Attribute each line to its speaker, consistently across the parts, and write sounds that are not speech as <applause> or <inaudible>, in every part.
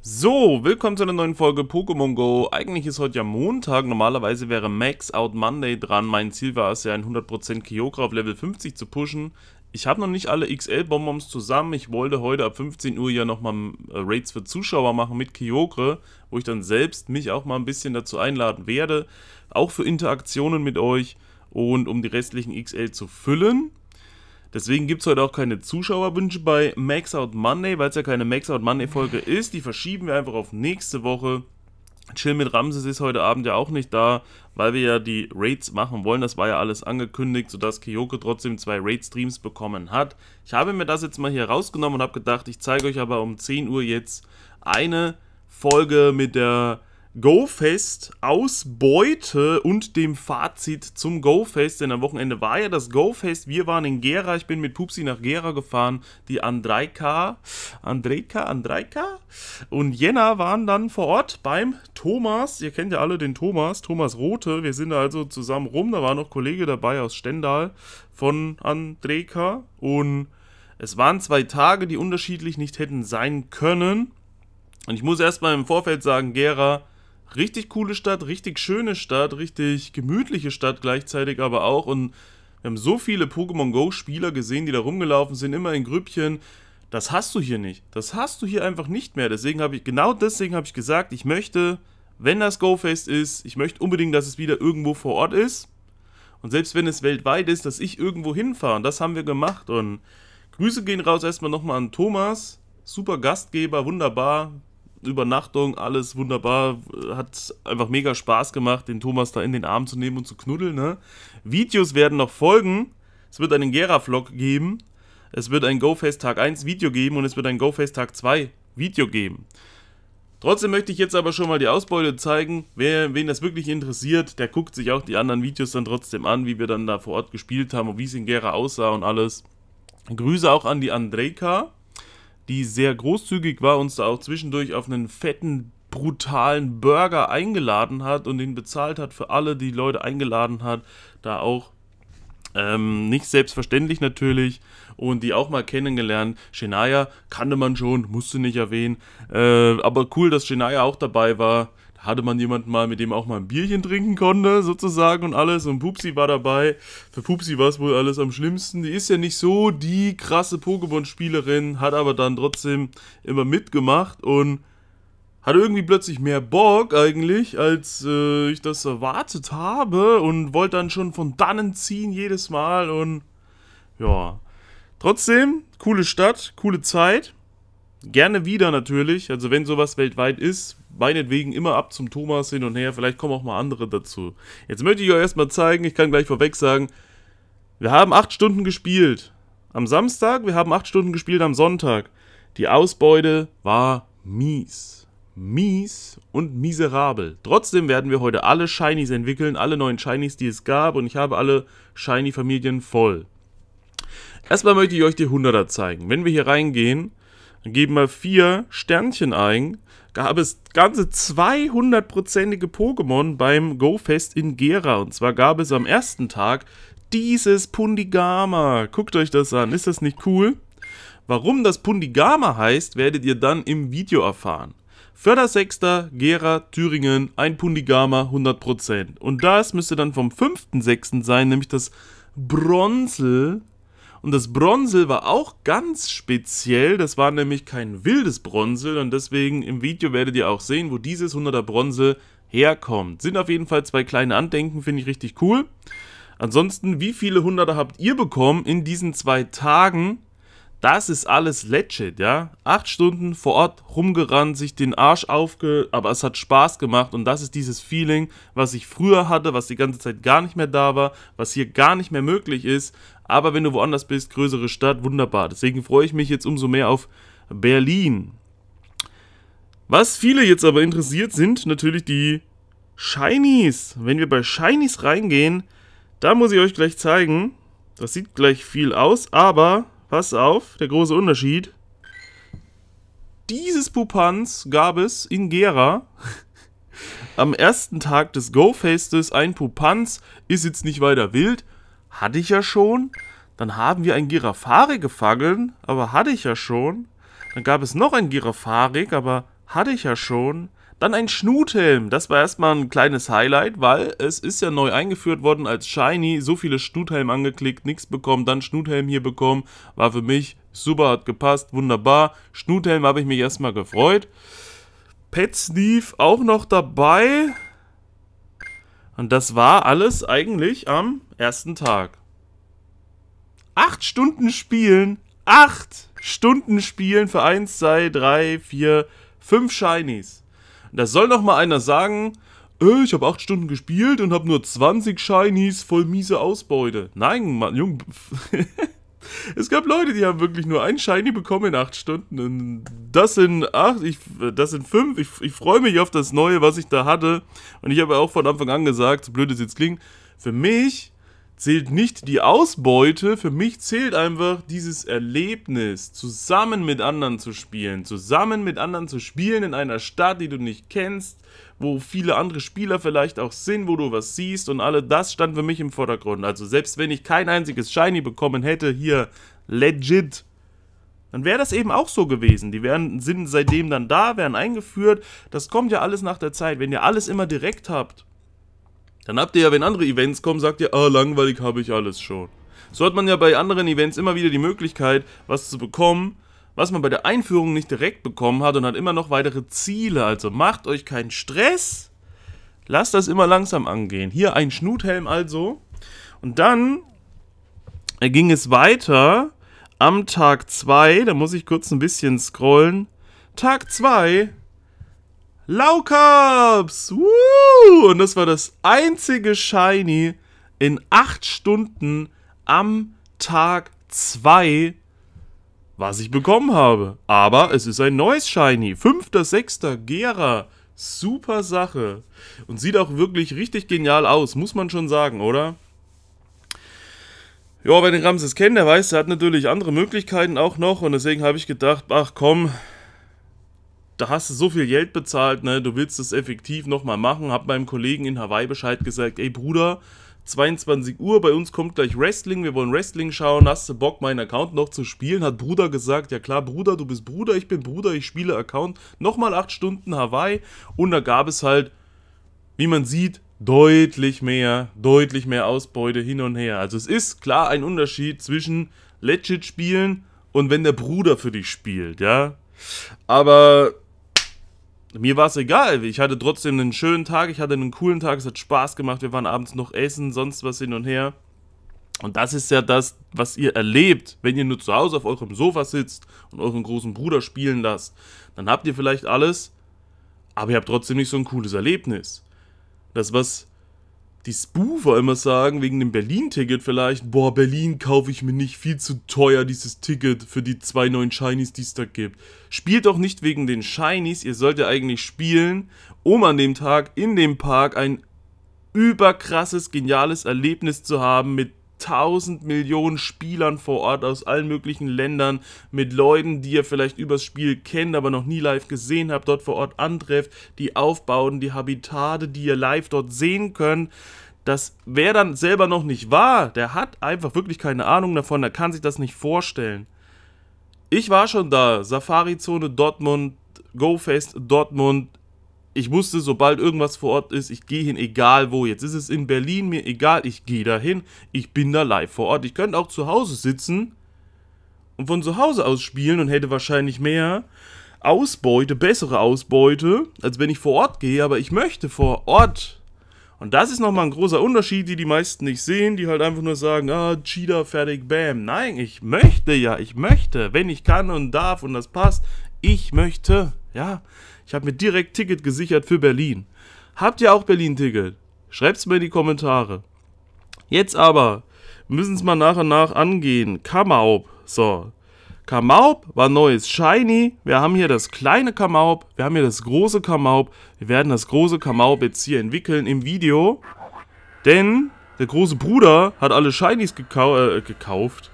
Speaker 1: So, willkommen zu einer neuen Folge Pokémon Go. Eigentlich ist heute ja Montag, normalerweise wäre Max Out Monday dran. Mein Ziel war es ja, ein 100% Kyogre auf Level 50 zu pushen. Ich habe noch nicht alle XL-Bonbons zusammen. Ich wollte heute ab 15 Uhr ja nochmal äh, Raids für Zuschauer machen mit Kyogre, wo ich dann selbst mich auch mal ein bisschen dazu einladen werde. Auch für Interaktionen mit euch und um die restlichen XL zu füllen. Deswegen gibt es heute auch keine Zuschauerwünsche bei Max Out Monday, weil es ja keine Max Out Monday Folge ist. Die verschieben wir einfach auf nächste Woche. Chill mit Ramses ist heute Abend ja auch nicht da, weil wir ja die Raids machen wollen. Das war ja alles angekündigt, sodass Kyoko trotzdem zwei Raid-Streams bekommen hat. Ich habe mir das jetzt mal hier rausgenommen und habe gedacht, ich zeige euch aber um 10 Uhr jetzt eine Folge mit der GoFest aus Beute und dem Fazit zum GoFest. Denn am Wochenende war ja das GoFest. Wir waren in Gera. Ich bin mit Pupsi nach Gera gefahren. Die Andreika, Andreika, Andreika und Jenna waren dann vor Ort beim Thomas. Ihr kennt ja alle den Thomas, Thomas Rote. Wir sind da also zusammen rum. Da war noch Kollege dabei aus Stendal von Andreika. Und es waren zwei Tage, die unterschiedlich nicht hätten sein können. Und ich muss erstmal im Vorfeld sagen, Gera, richtig coole Stadt, richtig schöne Stadt, richtig gemütliche Stadt gleichzeitig aber auch. Und wir haben so viele Pokémon Go-Spieler gesehen, die da rumgelaufen sind, immer in Grüppchen. Das hast du hier nicht. Das hast du hier einfach nicht mehr. Deswegen habe ich, genau deswegen habe ich gesagt, ich möchte, wenn das Go-Fest ist, ich möchte unbedingt, dass es wieder irgendwo vor Ort ist. Und selbst wenn es weltweit ist, dass ich irgendwo hinfahre. Und das haben wir gemacht. Und Grüße gehen raus erstmal nochmal an Thomas. Super Gastgeber, wunderbar. Übernachtung, alles wunderbar. Hat einfach mega Spaß gemacht, den Thomas da in den Arm zu nehmen und zu knuddeln. Ne? Videos werden noch folgen. Es wird einen Gera-Vlog geben. Es wird ein GoFest Tag 1 Video geben und es wird ein GoFest Tag 2 Video geben. Trotzdem möchte ich jetzt aber schon mal die Ausbeute zeigen. Wer, wen das wirklich interessiert, der guckt sich auch die anderen Videos dann trotzdem an, wie wir dann da vor Ort gespielt haben und wie es in Gera aussah und alles. Grüße auch an die Andrejka die sehr großzügig war, uns da auch zwischendurch auf einen fetten, brutalen Burger eingeladen hat und ihn bezahlt hat für alle, die Leute eingeladen hat, da auch ähm, nicht selbstverständlich natürlich und die auch mal kennengelernt. Shania kannte man schon, musste nicht erwähnen. Äh, aber cool, dass Shania auch dabei war hatte man jemanden mal, mit dem auch mal ein Bierchen trinken konnte, sozusagen und alles. Und Pupsi war dabei. Für Pupsi war es wohl alles am schlimmsten. Die ist ja nicht so die krasse Pokémon-Spielerin, hat aber dann trotzdem immer mitgemacht und hat irgendwie plötzlich mehr Bock eigentlich, als äh, ich das erwartet habe und wollte dann schon von dannen ziehen jedes Mal und ja. Trotzdem, coole Stadt, coole Zeit. Gerne wieder natürlich. Also wenn sowas weltweit ist, meinetwegen immer ab zum Thomas hin und her. Vielleicht kommen auch mal andere dazu. Jetzt möchte ich euch erstmal zeigen, ich kann gleich vorweg sagen, wir haben 8 Stunden gespielt. Am Samstag, wir haben 8 Stunden gespielt am Sonntag. Die Ausbeute war mies. Mies und miserabel. Trotzdem werden wir heute alle Shinies entwickeln, alle neuen Shinies, die es gab. Und ich habe alle Shiny-Familien voll. Erstmal möchte ich euch die 100er zeigen. Wenn wir hier reingehen, dann geben wir vier Sternchen ein. Gab es ganze 200-prozentige Pokémon beim Go-Fest in Gera. Und zwar gab es am ersten Tag dieses Pundigama. Guckt euch das an. Ist das nicht cool? Warum das Pundigama heißt, werdet ihr dann im Video erfahren. Fördersechster, Gera, Thüringen, ein Pundigama, 100%. Und das müsste dann vom 5.6. sein, nämlich das Bronzel und das Bronsel war auch ganz speziell. Das war nämlich kein wildes Bronsel und deswegen im Video werdet ihr auch sehen, wo dieses 100er Bronsel herkommt. Sind auf jeden Fall zwei kleine Andenken, finde ich richtig cool. Ansonsten, wie viele 100er habt ihr bekommen in diesen zwei Tagen? Das ist alles legit, ja. Acht Stunden vor Ort rumgerannt, sich den Arsch aufge... Aber es hat Spaß gemacht und das ist dieses Feeling, was ich früher hatte, was die ganze Zeit gar nicht mehr da war, was hier gar nicht mehr möglich ist. Aber wenn du woanders bist, größere Stadt, wunderbar. Deswegen freue ich mich jetzt umso mehr auf Berlin. Was viele jetzt aber interessiert, sind natürlich die Shinies. Wenn wir bei Shinies reingehen, da muss ich euch gleich zeigen. Das sieht gleich viel aus, aber Pass auf, der große Unterschied. Dieses Pupanz gab es in Gera am ersten Tag des Go-Festes. Ein Pupanz ist jetzt nicht weiter wild. Hatte ich ja schon. Dann haben wir ein Girafari gefangen, aber hatte ich ja schon. Dann gab es noch ein Girafari, aber hatte ich ja schon. Dann ein Schnuthelm. Das war erstmal ein kleines Highlight, weil es ist ja neu eingeführt worden als Shiny. So viele Schnuthelm angeklickt, nichts bekommen, dann Schnuthelm hier bekommen. War für mich super, hat gepasst, wunderbar. Schnuthelm habe ich mich erstmal gefreut. Pet Sneeve auch noch dabei. Und das war alles eigentlich am ersten Tag. Acht Stunden spielen. Acht Stunden spielen für eins, zwei, drei, vier, fünf Shinies. Da soll noch mal einer sagen, äh, ich habe 8 Stunden gespielt und habe nur 20 Shinies, voll miese Ausbeute. Nein, Mann, Jung. <laughs> es gab Leute, die haben wirklich nur ein Shiny bekommen in 8 Stunden. Und das sind 8, das sind 5. Ich, ich freue mich auf das Neue, was ich da hatte. Und ich habe auch von Anfang an gesagt, so blöd es jetzt klingt, für mich zählt nicht die Ausbeute, für mich zählt einfach dieses Erlebnis, zusammen mit anderen zu spielen, zusammen mit anderen zu spielen in einer Stadt, die du nicht kennst, wo viele andere Spieler vielleicht auch sind, wo du was siehst und alle das stand für mich im Vordergrund. Also selbst wenn ich kein einziges Shiny bekommen hätte, hier legit dann wäre das eben auch so gewesen. Die wären, sind seitdem dann da, werden eingeführt. Das kommt ja alles nach der Zeit. Wenn ihr alles immer direkt habt, dann habt ihr ja, wenn andere Events kommen, sagt ihr, ah, langweilig habe ich alles schon. So hat man ja bei anderen Events immer wieder die Möglichkeit, was zu bekommen, was man bei der Einführung nicht direkt bekommen hat und hat immer noch weitere Ziele. Also macht euch keinen Stress. Lasst das immer langsam angehen. Hier ein Schnuthelm also. Und dann ging es weiter am Tag 2. Da muss ich kurz ein bisschen scrollen. Tag 2 Laukaps! Woo! Und das war das einzige Shiny in 8 Stunden am Tag 2, was ich bekommen habe. Aber es ist ein neues Shiny. 5.6. Gera. Super Sache. Und sieht auch wirklich richtig genial aus, muss man schon sagen, oder? Ja, wer den Ramses kennt, der weiß, der hat natürlich andere Möglichkeiten auch noch. Und deswegen habe ich gedacht, ach komm, da hast du so viel Geld bezahlt, ne, du willst es effektiv nochmal machen. Hab meinem Kollegen in Hawaii Bescheid gesagt, ey Bruder, 22 Uhr, bei uns kommt gleich Wrestling, wir wollen Wrestling schauen, hast du Bock, meinen Account noch zu spielen? Hat Bruder gesagt, ja klar, Bruder, du bist Bruder, ich bin Bruder, ich spiele Account. Nochmal 8 Stunden Hawaii und da gab es halt, wie man sieht, deutlich mehr, deutlich mehr Ausbeute hin und her. Also es ist klar ein Unterschied zwischen legit spielen und wenn der Bruder für dich spielt, ja. Aber mir war es egal. Ich hatte trotzdem einen schönen Tag, ich hatte einen coolen Tag, es hat Spaß gemacht. Wir waren abends noch essen, sonst was hin und her. Und das ist ja das, was ihr erlebt, wenn ihr nur zu Hause auf eurem Sofa sitzt und euren großen Bruder spielen lasst. Dann habt ihr vielleicht alles, aber ihr habt trotzdem nicht so ein cooles Erlebnis. Das, was die Spoofer immer sagen, wegen dem Berlin-Ticket vielleicht, boah, Berlin kaufe ich mir nicht, viel zu teuer dieses Ticket für die zwei neuen Shinies, die es da gibt. Spielt doch nicht wegen den Shinies, ihr solltet eigentlich spielen, um an dem Tag in dem Park ein überkrasses, geniales Erlebnis zu haben mit 1000 Millionen Spielern vor Ort aus allen möglichen Ländern, mit Leuten, die ihr vielleicht übers Spiel kennt, aber noch nie live gesehen habt, dort vor Ort antrefft, die Aufbauten, die Habitate, die ihr live dort sehen könnt dass wer dann selber noch nicht war, der hat einfach wirklich keine Ahnung davon, der kann sich das nicht vorstellen. Ich war schon da, Safari-Zone Dortmund, GoFest Dortmund. Ich wusste, sobald irgendwas vor Ort ist, ich gehe hin, egal wo. Jetzt ist es in Berlin, mir egal, ich gehe da hin. Ich bin da live vor Ort. Ich könnte auch zu Hause sitzen und von zu Hause aus spielen und hätte wahrscheinlich mehr Ausbeute, bessere Ausbeute, als wenn ich vor Ort gehe. Aber ich möchte vor Ort und das ist nochmal ein großer Unterschied, die die meisten nicht sehen, die halt einfach nur sagen, ah, Cheater, fertig, bam. Nein, ich möchte ja, ich möchte, wenn ich kann und darf und das passt, ich möchte, ja. Ich habe mir direkt Ticket gesichert für Berlin. Habt ihr auch Berlin-Ticket? Schreibt es mir in die Kommentare. Jetzt aber müssen es mal nach und nach angehen. Kamaup, so. Kamaup war neues Shiny. Wir haben hier das kleine Kamaup. Wir haben hier das große Kamaup. Wir werden das große Kamaup jetzt hier entwickeln im Video. Denn der große Bruder hat alle Shinies gekau äh, gekauft.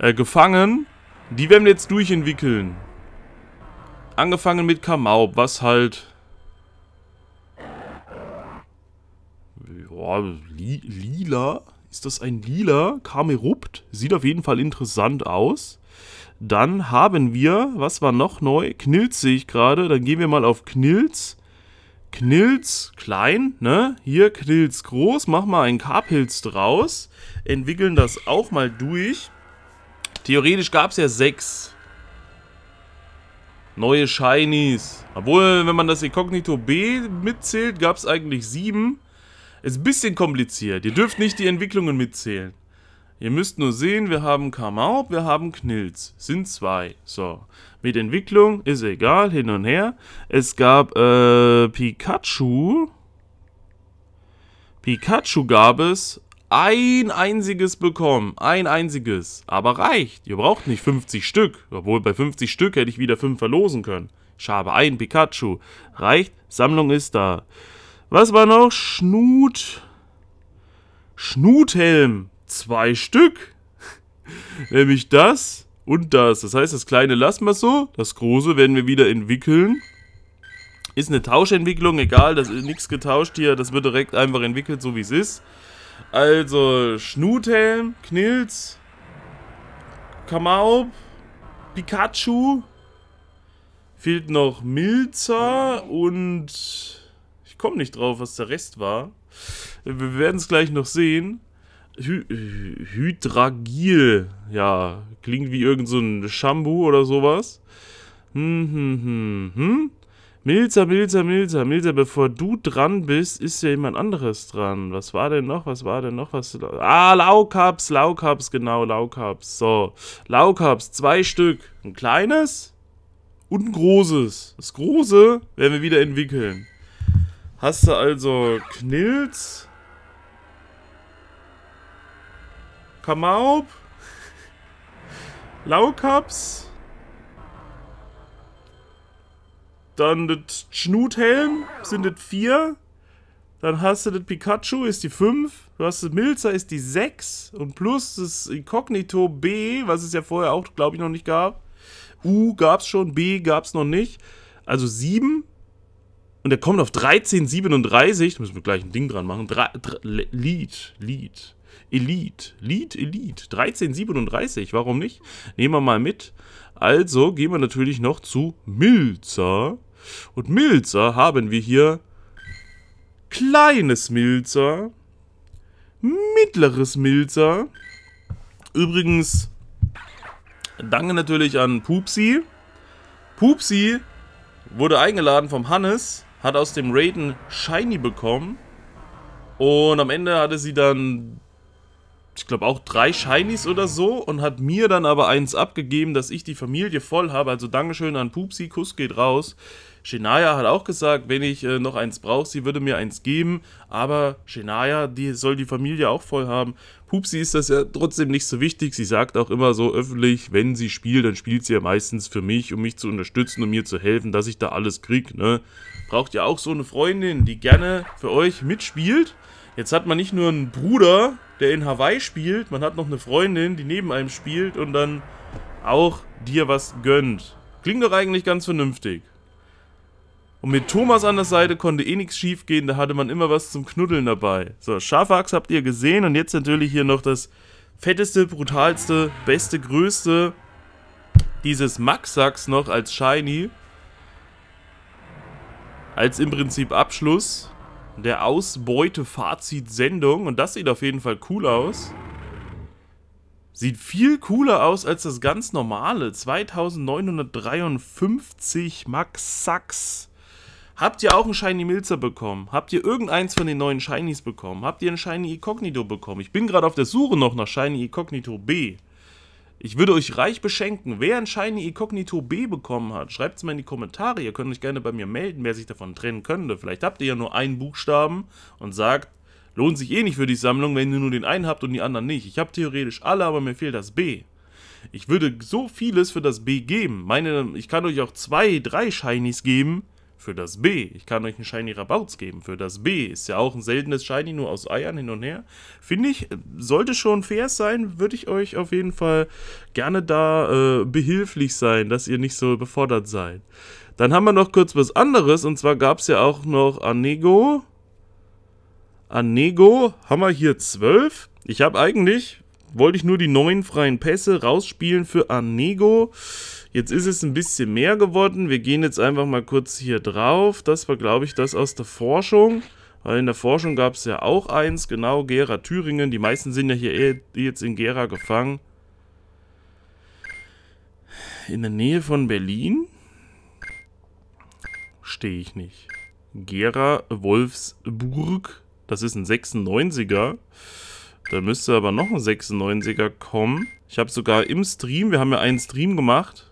Speaker 1: Äh, gefangen. Die werden wir jetzt durchentwickeln. Angefangen mit Kamaup, was halt... Ja, li lila? Ist das ein lila Kamerupt? Sieht auf jeden Fall interessant aus. Dann haben wir, was war noch neu? Knilz sehe ich gerade. Dann gehen wir mal auf Knilz. Knilz klein, ne? Hier Knilz groß. Mach mal einen Carpilz draus. Entwickeln das auch mal durch. Theoretisch gab es ja sechs neue Shinies. Obwohl, wenn man das Inkognito B mitzählt, gab es eigentlich sieben. Ist ein bisschen kompliziert. Ihr dürft nicht die Entwicklungen mitzählen. Ihr müsst nur sehen, wir haben Kamau, wir haben Knilz. Sind zwei. So. Mit Entwicklung ist egal, hin und her. Es gab äh, Pikachu. Pikachu gab es. Ein einziges bekommen. Ein einziges. Aber reicht. Ihr braucht nicht 50 Stück. Obwohl bei 50 Stück hätte ich wieder 5 verlosen können. Ich habe ein Pikachu. Reicht. Sammlung ist da. Was war noch? Schnut. Schnuthelm zwei Stück. <laughs> Nämlich das und das. Das heißt, das kleine lassen wir so. Das große werden wir wieder entwickeln. Ist eine Tauschentwicklung, egal, das ist nichts getauscht hier. Das wird direkt einfach entwickelt, so wie es ist. Also, Schnuthelm, Knilz, Kamaub, Pikachu. Fehlt noch Milzer und... Ich komme nicht drauf, was der Rest war. Wir werden es gleich noch sehen. Hy Hydragil. Ja, klingt wie irgend so ein Shampoo oder sowas. Hm, hm, hm, hm. Milza, Milza, Milza, Milza, bevor du dran bist, ist ja jemand anderes dran. Was war denn noch? Was war denn noch? Was? Ah, Laukaps, Laukaps, genau, Laukaps. So, Laukaps, zwei Stück. Ein kleines und ein großes. Das große werden wir wieder entwickeln. Hast du also Knilz, Kamaub. Laukaps. Dann das Schnuthelm sind das vier. Dann hast du das Pikachu, ist die 5. Du hast das Milzer, ist die 6. Und plus das Incognito B, was es ja vorher auch, glaube ich, noch nicht gab. U gab es schon, B gab es noch nicht. Also 7. Und der kommt auf 1337. Da müssen wir gleich ein Ding dran machen. Dra Lied, Lied. Elite. Lead, Elite. 1337, warum nicht? Nehmen wir mal mit. Also gehen wir natürlich noch zu Milzer. Und Milzer haben wir hier kleines Milzer, mittleres Milzer. Übrigens, danke natürlich an Pupsi. Pupsi wurde eingeladen vom Hannes, hat aus dem Raiden Shiny bekommen. Und am Ende hatte sie dann ich glaube auch drei Shinies oder so und hat mir dann aber eins abgegeben, dass ich die Familie voll habe. Also Dankeschön an Pupsi, Kuss geht raus. Shania hat auch gesagt, wenn ich äh, noch eins brauche, sie würde mir eins geben. Aber Shania, die soll die Familie auch voll haben. Pupsi ist das ja trotzdem nicht so wichtig. Sie sagt auch immer so öffentlich, wenn sie spielt, dann spielt sie ja meistens für mich, um mich zu unterstützen, um mir zu helfen, dass ich da alles kriege. Ne? Braucht ihr auch so eine Freundin, die gerne für euch mitspielt? Jetzt hat man nicht nur einen Bruder, der in Hawaii spielt, man hat noch eine Freundin, die neben einem spielt und dann auch dir was gönnt. Klingt doch eigentlich ganz vernünftig. Und mit Thomas an der Seite konnte eh nichts schiefgehen, da hatte man immer was zum Knuddeln dabei. So, Schafax habt ihr gesehen und jetzt natürlich hier noch das fetteste, brutalste, beste, größte, dieses Maxax noch als Shiny. Als im Prinzip Abschluss der Ausbeute-Fazit-Sendung. Und das sieht auf jeden Fall cool aus. Sieht viel cooler aus als das ganz normale. 2953 Max Sachs. Habt ihr auch einen Shiny Milzer bekommen? Habt ihr irgendeins von den neuen Shinies bekommen? Habt ihr einen Shiny Incognito bekommen? Ich bin gerade auf der Suche noch nach Shiny Incognito B. Ich würde euch reich beschenken. Wer ein Shiny Incognito B bekommen hat, schreibt es mir in die Kommentare. Ihr könnt euch gerne bei mir melden, wer sich davon trennen könnte. Vielleicht habt ihr ja nur einen Buchstaben und sagt, lohnt sich eh nicht für die Sammlung, wenn ihr nur den einen habt und die anderen nicht. Ich habe theoretisch alle, aber mir fehlt das B. Ich würde so vieles für das B geben. Meine, ich kann euch auch zwei, drei Shinies geben, für das B. Ich kann euch einen Shiny Rabauz geben für das B. Ist ja auch ein seltenes Shiny, nur aus Eiern hin und her. Finde ich, sollte schon fair sein, würde ich euch auf jeden Fall gerne da äh, behilflich sein, dass ihr nicht so befordert seid. Dann haben wir noch kurz was anderes und zwar gab es ja auch noch Anego. Anego haben wir hier 12. Ich habe eigentlich wollte ich nur die neun freien Pässe rausspielen für Arnego. Jetzt ist es ein bisschen mehr geworden. Wir gehen jetzt einfach mal kurz hier drauf. Das war, glaube ich, das aus der Forschung. Weil in der Forschung gab es ja auch eins, genau, Gera Thüringen. Die meisten sind ja hier eh jetzt in Gera gefangen. In der Nähe von Berlin? Stehe ich nicht. Gera Wolfsburg, das ist ein 96er. Da müsste aber noch ein 96er kommen. Ich habe sogar im Stream, wir haben ja einen Stream gemacht.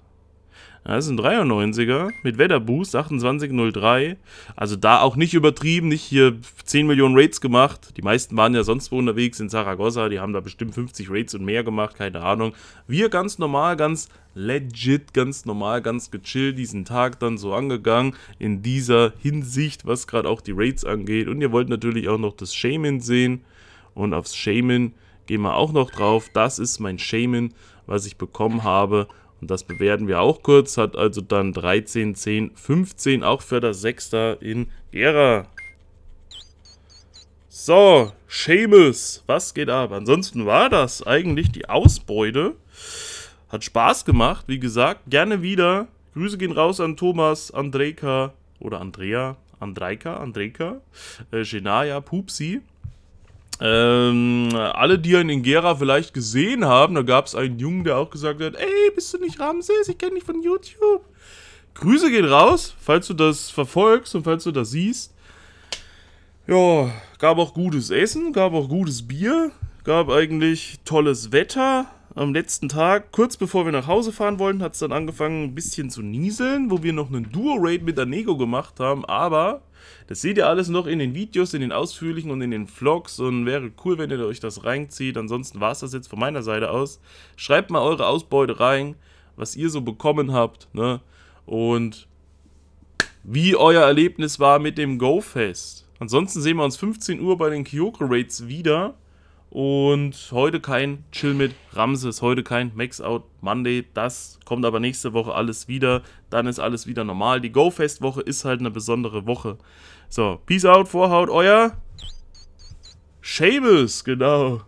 Speaker 1: Das ist ein 93er mit Wetterboost, 2803. Also da auch nicht übertrieben, nicht hier 10 Millionen Raids gemacht. Die meisten waren ja sonst wo unterwegs in Zaragoza. die haben da bestimmt 50 Raids und mehr gemacht, keine Ahnung. Wir ganz normal, ganz legit, ganz normal, ganz gechillt diesen Tag dann so angegangen in dieser Hinsicht, was gerade auch die Raids angeht. Und ihr wollt natürlich auch noch das Shaman sehen. Und aufs Shaman gehen wir auch noch drauf. Das ist mein Shaman, was ich bekommen habe. Und das bewerten wir auch kurz. Hat also dann 13, 10, 15 auch für das Sechster in Gera. So, Seamus, was geht ab? Ansonsten war das eigentlich die Ausbeute. Hat Spaß gemacht, wie gesagt. Gerne wieder. Grüße gehen raus an Thomas, Andreka oder Andrea, Andreika, Andreka, äh, Genaya, Pupsi. Ähm, alle, die einen in Gera vielleicht gesehen haben, da gab es einen Jungen, der auch gesagt hat, ey, bist du nicht Ramses? Ich kenne dich von YouTube. Grüße gehen raus, falls du das verfolgst und falls du das siehst. Ja, gab auch gutes Essen, gab auch gutes Bier, gab eigentlich tolles Wetter. Am letzten Tag, kurz bevor wir nach Hause fahren wollten, hat es dann angefangen ein bisschen zu nieseln, wo wir noch einen Duo-Raid mit Anego gemacht haben, aber das seht ihr alles noch in den Videos, in den ausführlichen und in den Vlogs und wäre cool, wenn ihr euch das reinzieht. Ansonsten war es das jetzt von meiner Seite aus. Schreibt mal eure Ausbeute rein, was ihr so bekommen habt ne? und wie euer Erlebnis war mit dem Go-Fest. Ansonsten sehen wir uns 15 Uhr bei den Kyoko Raids wieder. Und heute kein Chill mit Ramses, heute kein Max Out Monday. Das kommt aber nächste Woche alles wieder. Dann ist alles wieder normal. Die Go-Fest-Woche ist halt eine besondere Woche. So, Peace out, Vorhaut, euer... Seamus, genau.